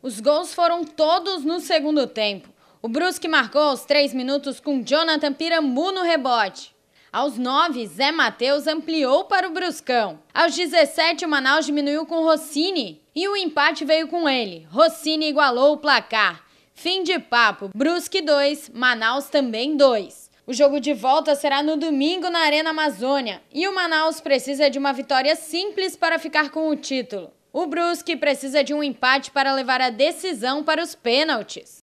Os gols foram todos no segundo tempo. O Brusque marcou aos 3 minutos com Jonathan Pirambu no rebote. Aos 9, Zé Matheus ampliou para o Bruscão. Aos 17, o Manaus diminuiu com Rossini. E o empate veio com ele. Rossini igualou o placar. Fim de papo. Brusque 2, Manaus também 2. O jogo de volta será no domingo na Arena Amazônia. E o Manaus precisa de uma vitória simples para ficar com o título. O Brusque precisa de um empate para levar a decisão para os pênaltis.